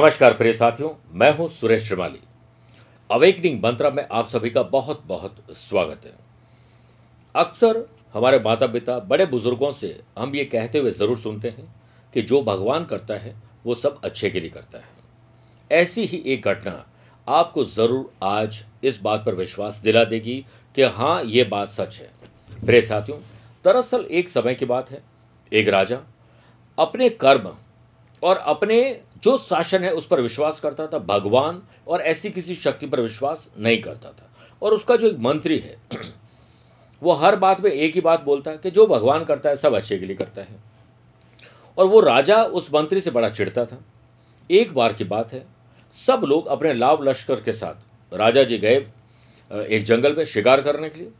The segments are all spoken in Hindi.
नमस्कार प्रिय साथियों मैं हूं सुरेश श्रीमाली अवेकनिंग मंत्र में आप सभी का बहुत बहुत स्वागत है अक्सर हमारे माता पिता बड़े बुजुर्गों से हम ये कहते हुए ज़रूर सुनते हैं कि जो भगवान करता है वो सब अच्छे के लिए करता है ऐसी ही एक घटना आपको ज़रूर आज इस बात पर विश्वास दिला देगी कि हाँ ये बात सच है प्रिय साथियों दरअसल एक समय की बात है एक राजा अपने कर्म और अपने जो शासन है उस पर विश्वास करता था भगवान और ऐसी किसी शक्ति पर विश्वास नहीं करता था और उसका जो एक मंत्री है वो हर बात में एक ही बात बोलता है कि जो भगवान करता है सब अच्छे के लिए करता है और वो राजा उस मंत्री से बड़ा चिढ़ता था एक बार की बात है सब लोग अपने लाभ लश्कर के साथ राजा जी गए एक जंगल में शिकार करने के लिए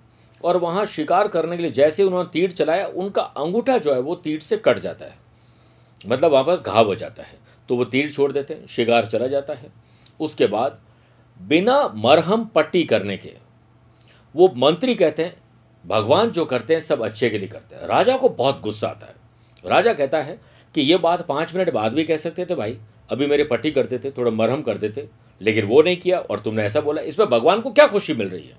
और वहाँ शिकार करने के लिए जैसे ही उन्होंने तीर चलाया उनका अंगूठा जो है वो तीर से कट जाता है मतलब वहाँ पर घाव हो जाता है तो वो तीर छोड़ देते हैं शिगार चला जाता है उसके बाद बिना मरहम पट्टी करने के वो मंत्री कहते हैं भगवान जो करते हैं सब अच्छे के लिए करते हैं राजा को बहुत गुस्सा आता है राजा कहता है कि ये बात पाँच मिनट बाद भी कह सकते थे भाई अभी मेरे पट्टी करते थे थोड़ा मरहम कर देते लेकिन वो नहीं किया और तुमने ऐसा बोला इसमें भगवान को क्या खुशी मिल रही है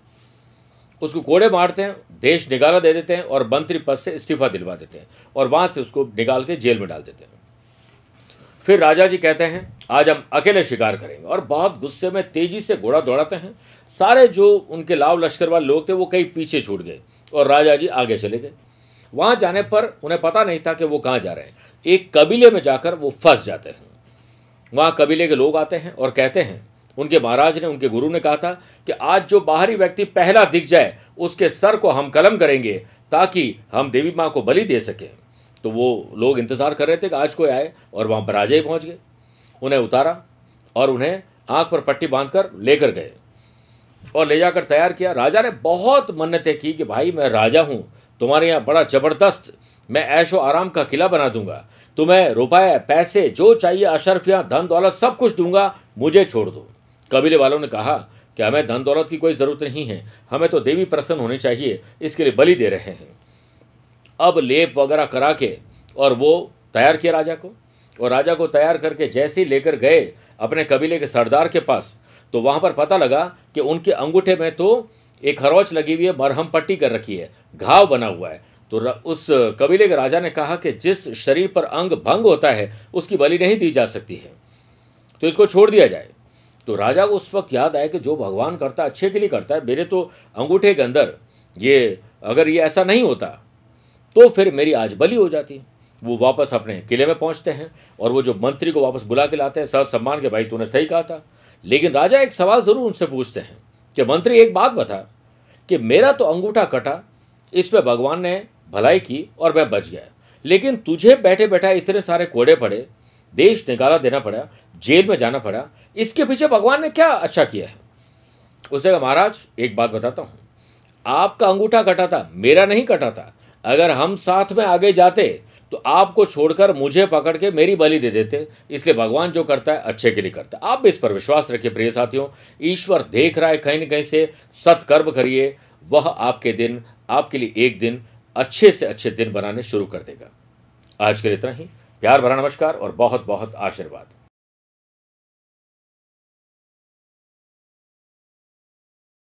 उसको कोड़े मारते हैं देश निगारा दे देते हैं और मंत्री पद से इस्तीफा दिलवा देते हैं और वहाँ से उसको निकाल के जेल में डाल देते हैं फिर राजा जी कहते हैं आज हम अकेले शिकार करेंगे और बहुत गुस्से में तेजी से घोड़ा दौड़ाते हैं सारे जो उनके लाव लश्कर वाले लोग थे वो कई पीछे छूट गए और राजा जी आगे चले गए वहाँ जाने पर उन्हें पता नहीं था कि वो कहाँ जा रहे हैं एक कबीले में जाकर वो फंस जाते हैं वहाँ कबीले के लोग आते हैं और कहते हैं उनके महाराज ने उनके गुरु ने कहा था कि आज जो बाहरी व्यक्ति पहला दिख जाए उसके सर को हम कलम करेंगे ताकि हम देवी माँ को बलि दे सकें तो वो लोग इंतज़ार कर रहे थे कि आज कोई आए और वहाँ पर राजा ही पहुँच गए उन्हें उतारा और उन्हें आँख पर पट्टी बांध कर लेकर गए और ले जाकर तैयार किया राजा ने बहुत मन्नतें की कि भाई मैं राजा हूँ तुम्हारे यहाँ बड़ा ज़बरदस्त मैं ऐशो आराम का किला बना दूंगा तुम्हें रुपए पैसे जो चाहिए अशरफियाँ धन दौलत सब कुछ दूंगा मुझे छोड़ दो कबीले वालों ने कहा कि हमें धन दौलत की कोई ज़रूरत नहीं है हमें तो देवी प्रसन्न होनी चाहिए इसके लिए बलि दे रहे हैं अब लेप वगैरह करा के और वो तैयार किया राजा को और राजा को तैयार करके जैसे ही लेकर गए अपने कबीले के सरदार के पास तो वहाँ पर पता लगा कि उनके अंगूठे में तो एक हरौच लगी हुई है मरहम पट्टी कर रखी है घाव बना हुआ है तो उस कबीले के राजा ने कहा कि जिस शरीर पर अंग भंग होता है उसकी बलि नहीं दी जा सकती है तो इसको छोड़ दिया जाए तो राजा को उस वक्त याद आया कि जो भगवान करता है अच्छे के लिए करता है मेरे तो अंगूठे के अंदर ये अगर ये ऐसा नहीं होता तो फिर मेरी आज बली हो जाती है वो वापस अपने किले में पहुंचते हैं और वो जो मंत्री को वापस बुला के लाते हैं सर सम्मान के भाई तूने सही कहा था लेकिन राजा एक सवाल ज़रूर उनसे पूछते हैं कि मंत्री एक बात बता कि मेरा तो अंगूठा कटा इस पर भगवान ने भलाई की और मैं बच गया लेकिन तुझे बैठे बैठा इतने सारे कोड़े पड़े देश निकाला देना पड़ा जेल में जाना पड़ा इसके पीछे भगवान ने क्या अच्छा किया है उसने कहा महाराज एक बात बताता हूँ आपका अंगूठा कटा था मेरा नहीं कटा था अगर हम साथ में आगे जाते तो आपको छोड़कर मुझे पकड़ के मेरी बलि दे देते इसलिए भगवान जो करता है अच्छे के लिए करता है आप भी इस पर विश्वास रखिए प्रिय साथियों ईश्वर देख रहा है कहीं न कहीं से सत्कर्म करिए वह आपके दिन आपके लिए एक दिन अच्छे से अच्छे दिन बनाने शुरू कर देगा आज के लिए इतना ही प्यार भरा नमस्कार और बहुत बहुत आशीर्वाद